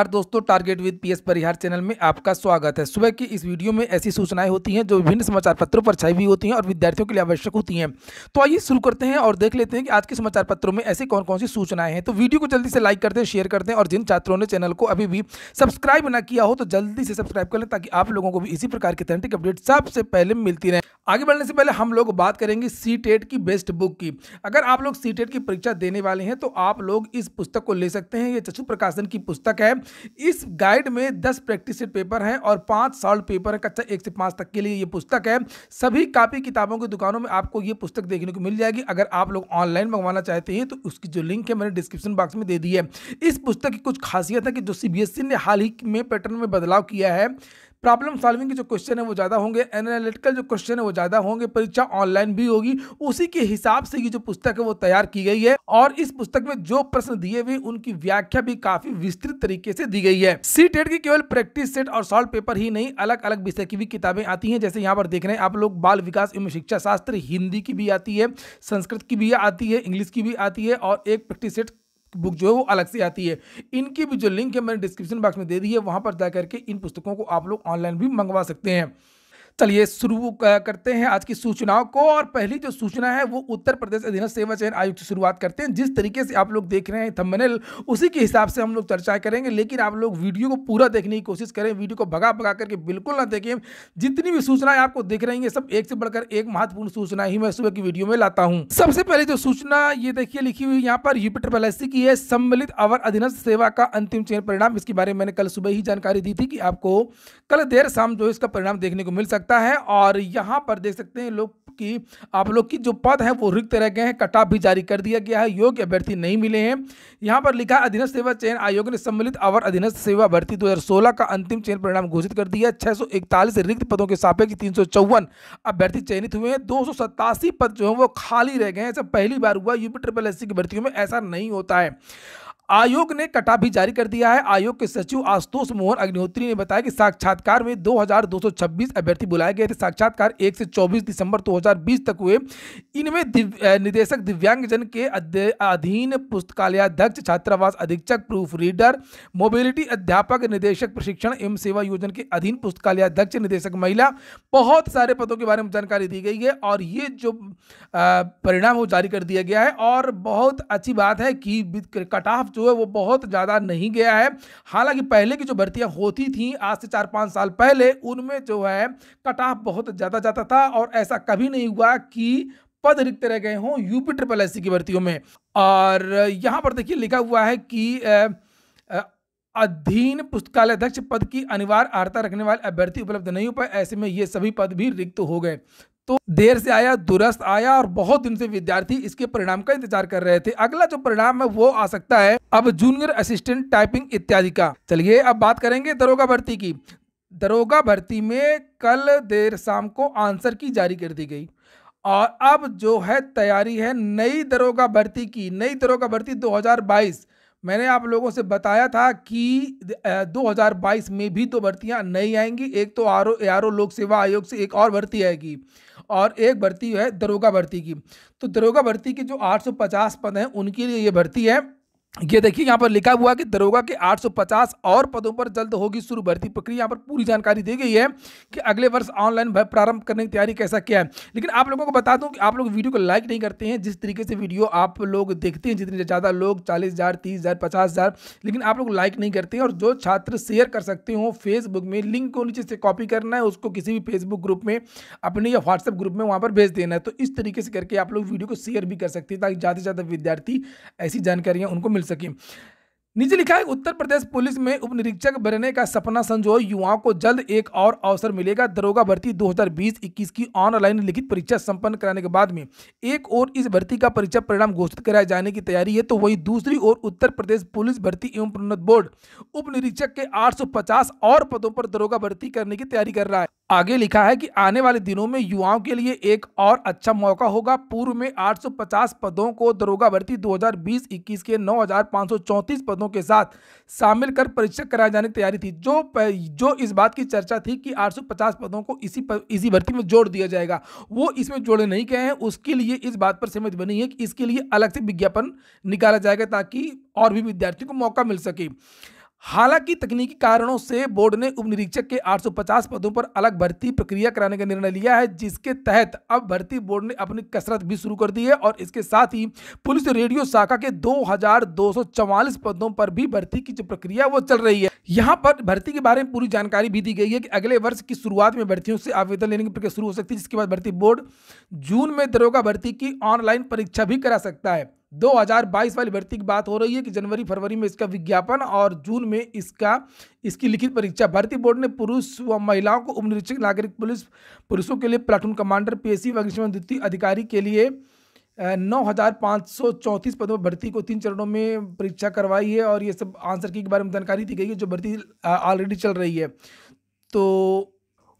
नमस्कार दोस्तों target with PS Parihar channel में आपका स्वागत है सुबह की इस वीडियो में ऐसी सूचनाएं होती हैं जो विभिन्न समाचार पत्रों पर छाई हुई होती हैं और विद्यार्थियों के लिए आवश्यक होती हैं तो आइए शुरू करते हैं और देख लेते हैं कि आज के समाचार पत्रों में ऐसी कौन कौन सी सूचनाएं हैं तो वीडियो को जल्दी से लाइक करते हैं शेयर करते हैं और जिन छात्रों ने चैनल को अभी भी सब्सक्राइब ना किया हो तो जल्दी से सब्सक्राइब कर लें ताकि आप लोगों को भी इसी प्रकार की अपडेट सबसे पहले मिलती रहे आगे बढ़ने से पहले हम लोग बात करेंगे सी टेट e की बेस्ट बुक की अगर आप लोग सी टेट e की परीक्षा देने वाले हैं तो आप लोग इस पुस्तक को ले सकते हैं ये चशु प्रकाशन की पुस्तक है इस गाइड में दस प्रैक्टिस सेट पेपर हैं और पाँच सॉल्व पेपर हैं कक्षा एक से पाँच तक के लिए ये पुस्तक है सभी कापी किताबों की दुकानों में आपको ये पुस्तक देखने को मिल जाएगी अगर आप लोग ऑनलाइन मंगवाना चाहते हैं तो उसकी जो लिंक है मैंने डिस्क्रिप्शन बॉक्स में दे दी है इस पुस्तक की कुछ खासियत है कि जो सी e ने हाल ही में पैटर्न में बदलाव किया है प्रॉब्लम सॉल्विंग के जो क्वेश्चन है वो ज़्यादा होंगे एनालिटिकल जो क्वेश्चन है वो ज़्यादा होंगे परीक्षा ऑनलाइन भी होगी उसी के हिसाब से ये जो पुस्तक है वो तैयार की गई है और इस पुस्तक में जो प्रश्न दिए हुए उनकी व्याख्या भी काफी विस्तृत तरीके से दी गई है सी टेट की केवल प्रैक्टिस सेट और सॉल्व पेपर ही नहीं अलग अलग विषय की भी किताबें आती हैं जैसे यहाँ पर देख रहे हैं आप लोग बाल विकास एवं शिक्षा शास्त्र हिंदी की भी आती है संस्कृत की भी आती है इंग्लिश की भी आती है और एक प्रैक्टिस सेट बुक जो है वो अलग से आती है इनकी भी जो लिंक है मैंने डिस्क्रिप्शन बॉक्स में दे दी है वहाँ पर जा करके इन पुस्तकों को आप लोग ऑनलाइन भी मंगवा सकते हैं चलिए शुरू करते हैं आज की सूचनाओं को और पहली जो सूचना है वो उत्तर प्रदेश अधीन सेवा चयन आयोग से शुरुआत करते हैं जिस तरीके से आप लोग देख रहे हैं थंबनेल उसी के हिसाब से हम लोग चर्चा करेंगे लेकिन आप लोग वीडियो को पूरा देखने की कोशिश करें वीडियो को भगा भगा करके बिल्कुल ना देखें जितनी भी सूचनाएं आपको दिख रही है सब एक से बढ़कर एक महत्वपूर्ण सूचना ही मैं सुबह की वीडियो में लाता हूँ सबसे पहले जो सूचना ये देखिए लिखी हुई यहाँ पर यूपी ट्रिपल एस की है सम्मिलित अवर अधीनस्थ सेवा का अंतिम चयन परिणाम इसके बारे में मैंने कल सुबह ही जानकारी दी थी कि आपको कल देर शाम जो इसका परिणाम देखने को मिल सकता सकता है और यहाँ पर देख सकते हैं लोग कि आप लोग की जो पद हैं वो रिक्त रह गए हैं कटाप भी जारी कर दिया गया है योग्य अभ्यर्थी नहीं मिले हैं यहाँ पर लिखा है अधीनस्थ सेवा चयन आयोग ने सम्मिलित अवर अधीनस्थ सेवा भर्ती 2016 का अंतिम चयन परिणाम घोषित कर दिया छः सौ इकतालीस रिक्त पदों के सापेक्ष तीन सौ चौवन अभ्यर्थी चयनित हुए हैं दो सौ पद जो है वो खाली रह गए हैं ऐसा पहली बार हुआ यूपी ट्रिपल एस की भर्तियों में ऐसा नहीं होता है आयोग ने कटा भी जारी कर दिया है आयोग के सचिव आशुतोष मोहन अग्निहोत्री ने बताया कि साक्षात्कार में 2226 अभ्यर्थी बुलाए गए थे साक्षात्कार 1 से 24 दिसंबर 2020 तक हुए इनमें दिव, निदेशक दिव्यांगजन के अधीन पुस्तकालयाध्यक्ष छात्रावास अधीक्षक प्रूफ रीडर मोबिलिटी अध्यापक निदेशक प्रशिक्षण एवं सेवा योजन के अधीन पुस्तकालयाध्यक्ष निदेशक महिला बहुत सारे पदों के बारे में जानकारी दी गई है और ये जो परिणाम वो जारी कर दिया गया है और बहुत अच्छी बात है कि कटाफ जो है वो बहुत ज़्यादा नहीं गया है हालांकि पहले की जो भर्तियाँ होती थी आज से चार पाँच साल पहले उनमें जो है कटाह बहुत ज़्यादा जाता था और ऐसा कभी नहीं हुआ कि पद रिक्त रह गए हों यूपी ट्रिपल एस की भर्तियों में और यहाँ पर देखिए लिखा हुआ है कि अधीन पुस्तकालय अध्यक्ष पद की अनिवार्य अर्ता रखने वाले अभ्यर्थी उपलब्ध नहीं हो पाए ऐसे में ये सभी पद भी रिक्त हो गए तो देर से आया दुरस्त आया और बहुत दिन से विद्यार्थी इसके परिणाम का इंतजार कर रहे थे अगला जो परिणाम है वो आ सकता है अब जूनियर असिस्टेंट टाइपिंग इत्यादि का चलिए अब बात करेंगे दरोगा भर्ती की दरोगा भर्ती में कल देर शाम को आंसर की जारी कर दी गई और अब जो है तैयारी है नई दरोगा भर्ती की नई दरोगा भर्ती 2022 मैंने आप लोगों से बताया था कि 2022 में भी दो भर्तियां नहीं आएंगी एक तो आर ओ आर ओ लोक सेवा आयोग से एक और भर्ती आएगी और एक भर्ती है दरोगा भर्ती की तो दरोगा भर्ती के जो 850 पद हैं उनके लिए ये भर्ती है ये देखिए यहाँ पर लिखा हुआ कि दरोगा के 850 और पदों पर जल्द होगी शुरू भर्ती प्रक्रिया यहाँ पर पूरी जानकारी दी गई है कि अगले वर्ष ऑनलाइन प्रारंभ करने की तैयारी कैसा किया है लेकिन आप लोगों को बता दूं कि आप लोग वीडियो को लाइक नहीं करते हैं जिस तरीके से वीडियो आप लोग देखते हैं जितने ज़्यादा लोग चालीस हज़ार तीस हज़ार पचास हज़ार लेकिन आप लोग लाइक नहीं करते हैं और जो छात्र शेयर कर सकते हो फेसबुक में लिंक को नीचे से कॉपी करना है उसको किसी भी फेसबुक ग्रुप में अपने या व्हाट्सएप ग्रुप में वहाँ पर भेज देना है तो इस तरीके से करके आप लोग वीडियो को शेयर भी कर सकते हैं ताकि ज़्यादा से ज़्यादा विद्यार्थी ऐसी जानकारियाँ उनको मिल सकें नीचे लिखा है उत्तर प्रदेश पुलिस में उप निरीक्षक बनने का सपना संजो युवाओं को जल्द एक और अवसर मिलेगा दरोगा भर्ती 2020-21 की ऑनलाइन लिखित परीक्षा संपन्न कराने के बाद में एक और इस भर्ती का परीक्षा परिणाम घोषित कराए जाने की तैयारी है तो वहीं दूसरी ओर उत्तर प्रदेश पुलिस भर्ती एवं प्रोन्नत बोर्ड उप निरीक्षक के आठ और पदों पर दरोगा भर्ती करने की तैयारी कर रहा है आगे लिखा है कि आने वाले दिनों में युवाओं के लिए एक और अच्छा मौका होगा पूर्व में 850 पदों को दरोगा भर्ती 2020-21 के नौ पदों के साथ शामिल कर परीक्षा कराए जाने की तैयारी थी जो जो इस बात की चर्चा थी कि 850 पदों को इसी पर, इसी भर्ती में जोड़ दिया जाएगा वो इसमें जोड़े नहीं गए हैं उसके लिए इस बात पर सहमति बनी है कि इसके लिए अलग से विज्ञापन निकाला जाएगा ताकि और भी विद्यार्थियों को मौका मिल सके हालांकि तकनीकी कारणों से बोर्ड ने उप निरीक्षक के 850 पदों पर अलग भर्ती प्रक्रिया कराने का निर्णय लिया है जिसके तहत अब भर्ती बोर्ड ने अपनी कसरत भी शुरू कर दी है और इसके साथ ही पुलिस रेडियो शाखा के दो पदों पर भी भर्ती की जो प्रक्रिया वो चल रही है यहाँ पर भर्ती के बारे में पूरी जानकारी भी दी गई है कि अगले वर्ष की शुरुआत में भर्तियों से आवेदन लेने की प्रक्रिया शुरू हो सकती है जिसके बाद भर्ती बोर्ड जून में दरोगा भर्ती की ऑनलाइन परीक्षा भी करा सकता है 2022 वाली भर्ती की बात हो रही है कि जनवरी फरवरी में इसका विज्ञापन और जून में इसका इसकी लिखित परीक्षा भर्ती बोर्ड ने पुरुष व महिलाओं को उपनिरीक्षक निरीक्षक नागरिक पुलिस पुरुषों के लिए platoon commander PSC S C द्वितीय अधिकारी के लिए नौ हज़ार पाँच सौ चौंतीस पदों पर भर्ती को तीन चरणों में परीक्षा करवाई है और ये सब आंसर की के बारे में जानकारी दी गई है जो भर्ती ऑलरेडी चल रही है तो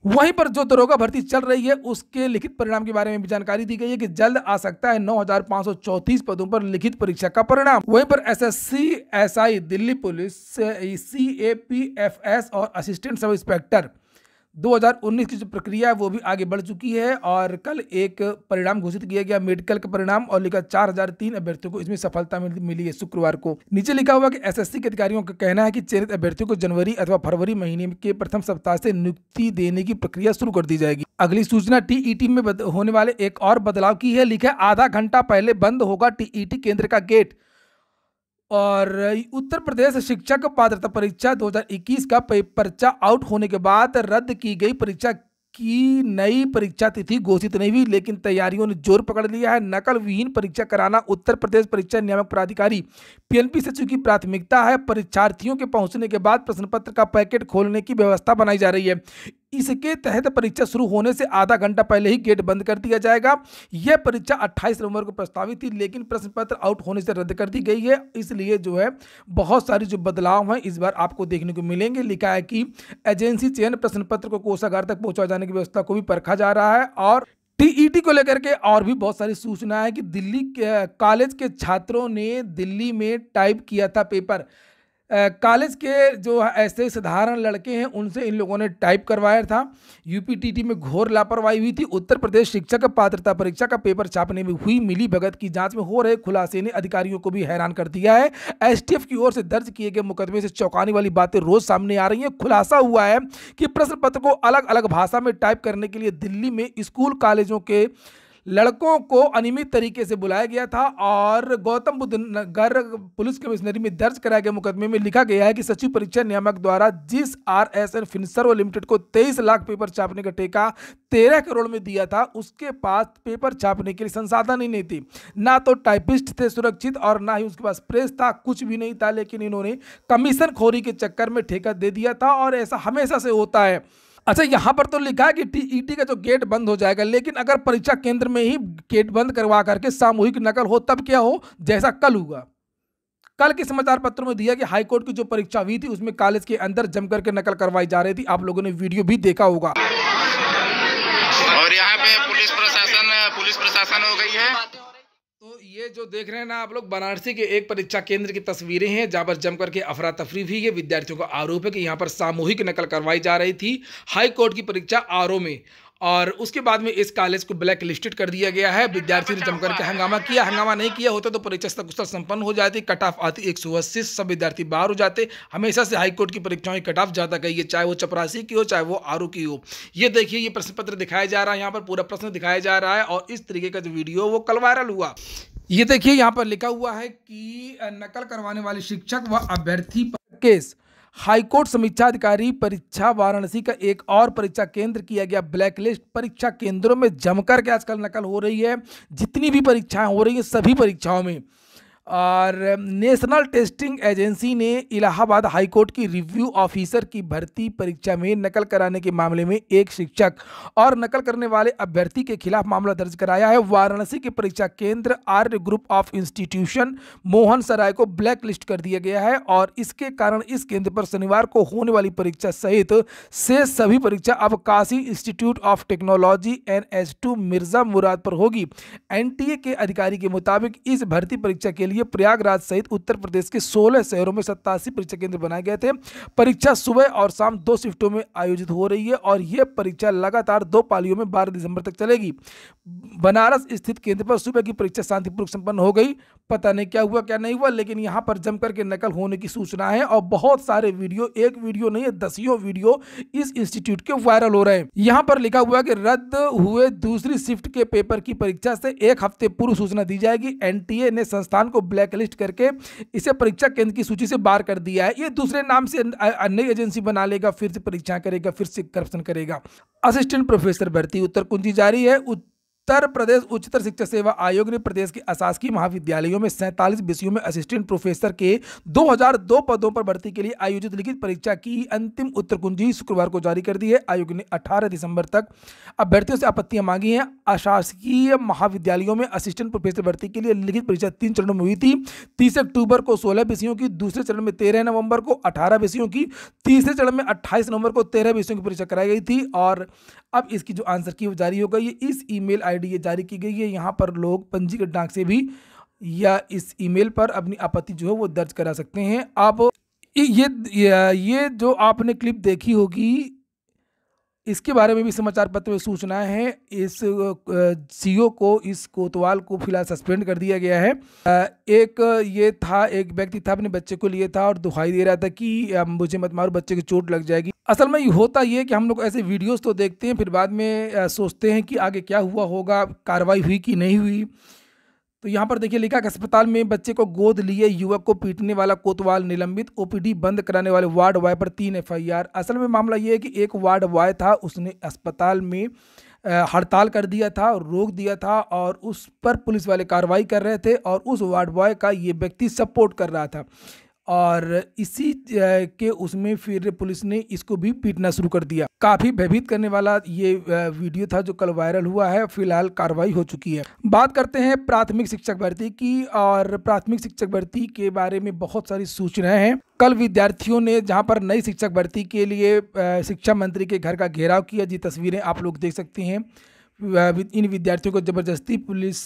वहीं पर जो दरोगा भर्ती चल रही है उसके लिखित परिणाम के बारे में भी जानकारी दी गई है कि जल्द आ सकता है 9,534 पदों पर लिखित परीक्षा का परिणाम वहीं पर SSC SI Delhi police C A P F S और असिस्टेंट सब इंस्पेक्टर 2019 की जो प्रक्रिया है वो भी आगे बढ़ चुकी है और कल एक परिणाम घोषित किया गया मेडिकल का परिणाम और लिखा चार हजार तीन अभ्यर्थियों को इसमें सफलता मिली है शुक्रवार को नीचे लिखा हुआ कि एसएससी के अधिकारियों का कहना है कि चयनित अभ्यर्थियों को जनवरी अथवा फरवरी महीने के प्रथम सप्ताह से नियुक्ति देने की प्रक्रिया शुरू कर दी जाएगी अगली सूचना टीईटी में होने वाले एक और बदलाव की है लिखा आधा घंटा पहले बंद होगा टीईटी केंद्र का गेट और उत्तर प्रदेश शिक्षक पात्रता परीक्षा 2021 का पर्चा आउट होने के बाद रद्द की गई परीक्षा की नई परीक्षा तिथि घोषित नहीं हुई लेकिन तैयारियों ने जोर पकड़ लिया है नकल विहीन परीक्षा कराना उत्तर प्रदेश परीक्षा नियामक प्राधिकारी पीएनपी सचिव की प्राथमिकता है परीक्षार्थियों के पहुंचने के बाद प्रश्न पत्र का पैकेट खोलने की व्यवस्था बनाई जा रही है इसके तहत परीक्षा शुरू होने से आधा घंटा पहले ही गेट बंद कर दिया जाएगा यह परीक्षा 28 नवंबर को प्रस्तावित थी लेकिन प्रश्न पत्र आउट होने से रद्द कर दी गई है इसलिए जो है बहुत सारी जो बदलाव हैं इस बार आपको देखने को मिलेंगे लिखा है कि एजेंसी चयन प्रश्न पत्र को कोषागार तक पहुंचा जाने की व्यवस्था को भी परखा जा रहा है और टीईटी को लेकर के और भी बहुत सारी सूचना है कि दिल्ली के, कॉलेज के छात्रों ने दिल्ली में टाइप किया था पेपर कॉलेज के जो ऐसे साधारण लड़के हैं उनसे इन लोगों ने टाइप करवाया था यूपीटीटी में घोर लापरवाही हुई थी उत्तर प्रदेश शिक्षक पात्रता परीक्षा का पेपर छापने में हुई मिली भगत की जांच में हो रहे खुलासे ने अधिकारियों को भी हैरान कर दिया है एसटीएफ की ओर से दर्ज किए गए मुकदमे से चौंकाने वाली बातें रोज सामने आ रही हैं खुलासा हुआ है कि प्रश्न पत्र को अलग अलग भाषा में टाइप करने के लिए दिल्ली में स्कूल कॉलेजों के लड़कों को अनियमित तरीके से बुलाया गया था और गौतम बुद्ध नगर पुलिस कमिश्नरी में दर्ज कराए गए मुकदमे में लिखा गया है कि सचिव परीक्षा नियामक द्वारा जिस R S N finserv limited को तेईस लाख पेपर छापने का ठेका तेरह करोड़ में दिया था उसके पास पेपर छापने के लिए संसाधन ही नहीं थी ना तो टाइपिस्ट थे सुरक्षित और ना ही उसके पास प्रेस था कुछ भी नहीं था लेकिन इन्होंने कमीशन खोरी के चक्कर में ठेका दे दिया था और ऐसा हमेशा से होता है अच्छा यहाँ पर तो लिखा है कि टीईटी e का जो गेट बंद हो जाएगा लेकिन अगर परीक्षा केंद्र में ही गेट बंद करवा करके सामूहिक नकल हो तब क्या हो जैसा कल हुआ कल के समाचार पत्रों में दिया कि हाईकोर्ट की जो परीक्षा हुई थी उसमें कॉलेज के अंदर जम करके नकल करवाई जा रही थी आप लोगों ने वीडियो भी देखा होगा और यहाँ पे पुलिस प्रशासन पुलिस प्रशासन हो गई है जो देख रहे हैं ना आप लोग बनारसी के एक परीक्षा केंद्र की तस्वीरें हैं जहाँ पर जमकर के अफरा तफरी भी है विद्यार्थियों का आरोप है कि यहाँ पर सामूहिक नकल करवाई जा रही थी हाई कोर्ट की परीक्षा आरओ में और उसके बाद में इस कॉलेज को ब्लैक लिस्टेड कर दिया गया है विद्यार्थी ने जमकर के हंगामा किया हंगामा नहीं किया होता तो परीक्षा उत्तर संपन्न हो जाती कट ऑफ आती एक सौ अस्सी सब विद्यार्थी बाहर हो जाते हमेशा से हाई कोर्ट की परीक्षाओं की कट ऑफ ज़्यादा गई है चाहे वो चपरासी की हो चाहे वो आर की हो ये देखिए ये प्रश्न पत्र दिखाया जा रहा है यहाँ पर पूरा प्रश्न दिखाया जा रहा है और इस तरीके का जो वीडियो वो कल वायरल हुआ ये देखिए यहाँ पर लिखा हुआ है कि नकल करवाने वाले शिक्षक व अभ्यर्थी पर केस हाईकोर्ट अधिकारी परीक्षा वाराणसी का एक और परीक्षा केंद्र किया गया ब्लैकलिस्ट परीक्षा केंद्रों में जमकर के आजकल नकल हो रही है जितनी भी परीक्षाएं हो रही हैं सभी परीक्षाओं में और नेशनल टेस्टिंग एजेंसी ने इलाहाबाद हाईकोर्ट की रिव्यू ऑफिसर की भर्ती परीक्षा में नकल कराने के मामले में एक शिक्षक और नकल करने वाले अभ्यर्थी के खिलाफ मामला दर्ज कराया है वाराणसी के परीक्षा केंद्र Arya group of institution Mohan Sarai को ब्लैक लिस्ट कर दिया गया है और इसके कारण इस केंद्र पर शनिवार को होने वाली परीक्षा सहित से सभी परीक्षा अब Kashi institute of technology N Mirza Murad पर होगी एन के अधिकारी के मुताबिक इस भर्ती परीक्षा के लिए लिए प्रयागराज सहित उत्तर प्रदेश के सोलह शहरों में सत्तासी परीक्षा केंद्र बनाए गए थे परीक्षा सुबह और शाम दो शिफ्टों में आयोजित हो रही है और यह परीक्षा लगातार दो पालियों में बारह दिसंबर तक चलेगी बनारस स्थित केंद्र पर सुबह की परीक्षा शांतिपूर्वक संपन्न हो गई पता नहीं क्या हुआ क्या नहीं हुआ लेकिन यहाँ पर जमकर के नकल होने की सूचना है और बहुत सारे वीडियो एक वीडियो नहीं है दसियों वीडियो इस इंस्टीट्यूट के वायरल हो रहे हैं यहाँ पर लिखा हुआ कि रद्द हुए दूसरी शिफ्ट के पेपर की परीक्षा से एक हफ्ते पूर्व सूचना दी जाएगी एनटीए ने संस्थान को ब्लैकलिस्ट करके इसे परीक्षा केंद्र की सूची से बाहर कर दिया है ये दूसरे नाम से नई एजेंसी बना लेगा फिर से परीक्षा करेगा फिर से करप्शन करेगा असिस्टेंट प्रोफेसर भर्ती उत्तर कुंजी जारी है उत्तर प्रदेश उच्चतर शिक्षा सेवा आयोग ने प्रदेश के अशासकीय महाविद्यालयों में सैंतालीस विषयों में असिस्टेंट प्रोफेसर के 2002 पदों पर भर्ती के लिए आयोजित लिखित परीक्षा की अंतिम उत्तर कुंजी शुक्रवार को जारी कर दी है आयोग ने 18 दिसंबर तक अभ्यर्थियों से आपत्तियां मांगी हैं अशासकीय महाविद्यालयों में असिस्टेंट प्रोफेसर भर्ती के लिए लिखित परीक्षा तीन चरणों में हुई थी तीस अक्टूबर को सोलह विषयों की दूसरे चरण में तेरह नवंबर को अठारह विषयों की तीसरे चरण में अट्ठाईस नवंबर को तेरह विषयों की परीक्षा कराई गई थी और अब इसकी जो आंसर की वो जारी हो गई है इस ई मेल ये जारी की गई है यहाँ पर लोग पंजीकृत डाक से भी या इस ईमेल पर अपनी आपत्ति जो है वो दर्ज करा सकते हैं आप ये ये जो आपने क्लिप देखी होगी इसके बारे में भी समाचार पत्र में सूचना है इस सीओ को इस कोतवाल को फिलहाल सस्पेंड कर दिया गया है एक ये था एक व्यक्ति था अपने बच्चे को लिए था और दुखाई दे रहा था कि मुझे मत मारो बच्चे की चोट लग जाएगी असल में होता ये कि हम लोग ऐसे वीडियोस तो देखते हैं फिर बाद में सोचते हैं कि आगे क्या हुआ होगा कार्रवाई हुई कि नहीं हुई तो यहाँ पर देखिए लिखा अस्पताल में बच्चे को गोद लिए युवक को पीटने वाला कोतवाल निलंबित ओपीडी बंद कराने वाले वार्ड बॉय पर तीन एफआईआर असल में मामला ये है कि एक वार्ड बॉय था उसने अस्पताल में हड़ताल कर दिया था रोक दिया था और उस पर पुलिस वाले कार्रवाई कर रहे थे और उस वार्ड बॉय का ये व्यक्ति सपोर्ट कर रहा था और इसी के उसमें फिर पुलिस ने इसको भी पीटना शुरू कर दिया काफ़ी भयभीत करने वाला ये वीडियो था जो कल वायरल हुआ है फिलहाल कार्रवाई हो चुकी है बात करते हैं प्राथमिक शिक्षक भर्ती की और प्राथमिक शिक्षक भर्ती के बारे में बहुत सारी सूचनाएं हैं कल विद्यार्थियों ने जहां पर नई शिक्षक भर्ती के लिए शिक्षा मंत्री के घर का घेराव किया जी तस्वीरें आप लोग देख सकते हैं इन विद्यार्थियों को ज़बरदस्ती पुलिस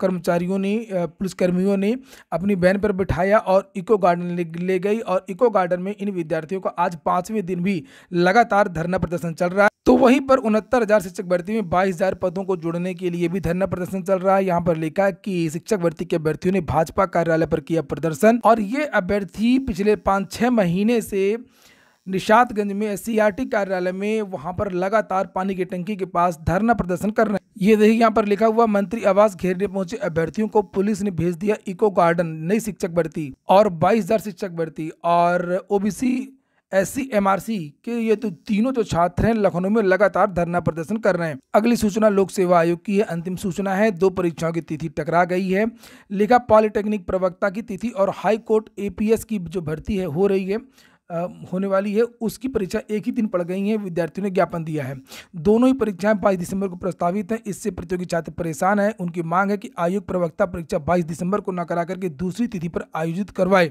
कर्मचारियों ने पुलिस कर्मियों ने अपनी वैन पर बिठाया और इको गार्डन ले गई और इको गार्डन में इन विद्यार्थियों का आज पांचवें दिन भी लगातार धरना प्रदर्शन चल रहा है तो वहीं पर उनहत्तर हज़ार शिक्षक भर्ती में बाईस हज़ार पदों को जोड़ने के लिए भी धरना प्रदर्शन चल रहा है यहाँ पर लिखा कि शिक्षक भर्ती के अभ्यर्थियों ने भाजपा कार्यालय पर किया प्रदर्शन और ये अभ्यर्थी पिछले पाँच छह महीने से निषादगंज में एस कार्यालय में वहाँ पर लगातार पानी की टंकी के पास धरना प्रदर्शन कर रहे हैं ये देखिए यहाँ पर लिखा हुआ मंत्री आवास घेरने पहुंचे अभ्यर्थियों को पुलिस ने भेज दिया इको गार्डन नई शिक्षक भर्ती और 22000 शिक्षक भर्ती और ओबीसी एस सी के ये तो तीनों जो छात्र हैं लखनऊ में लगातार धरना प्रदर्शन कर रहे हैं अगली सूचना लोक सेवा आयोग की है अंतिम सूचना है दो परीक्षाओं की तिथि टकरा गई है लिखा पॉलिटेक्निक प्रवक्ता की तिथि और हाई कोर्ट एपीएस की जो भर्ती है हो रही है होने वाली है उसकी परीक्षा एक ही दिन पड़ गई है विद्यार्थियों ने ज्ञापन दिया है दोनों ही परीक्षाएं बाईस दिसंबर को प्रस्तावित हैं इससे प्रतियोगी छात्र परेशान हैं उनकी मांग है कि आयोग प्रवक्ता परीक्षा बाईस दिसंबर को न करा करके दूसरी तिथि पर आयोजित करवाए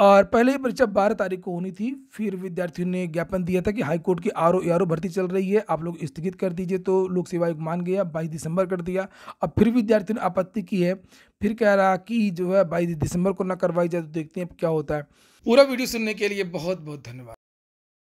और पहले ही परीक्षा बारह तारीख को होनी थी फिर विद्यार्थियों ने ज्ञापन दिया था कि हाईकोर्ट की आर ओ आर ओ भर्ती चल रही है आप लोग स्थगित कर दीजिए तो लोक सेवा आयोग मान गया बाईस दिसंबर कर दिया अब फिर विद्यार्थियों ने आपत्ति की है फिर कह रहा कि जो है बाईस दिसंबर को न करवाई जाए तो देखते हैं क्या होता है पूरा वीडियो सुनने के लिए बहुत बहुत धन्यवाद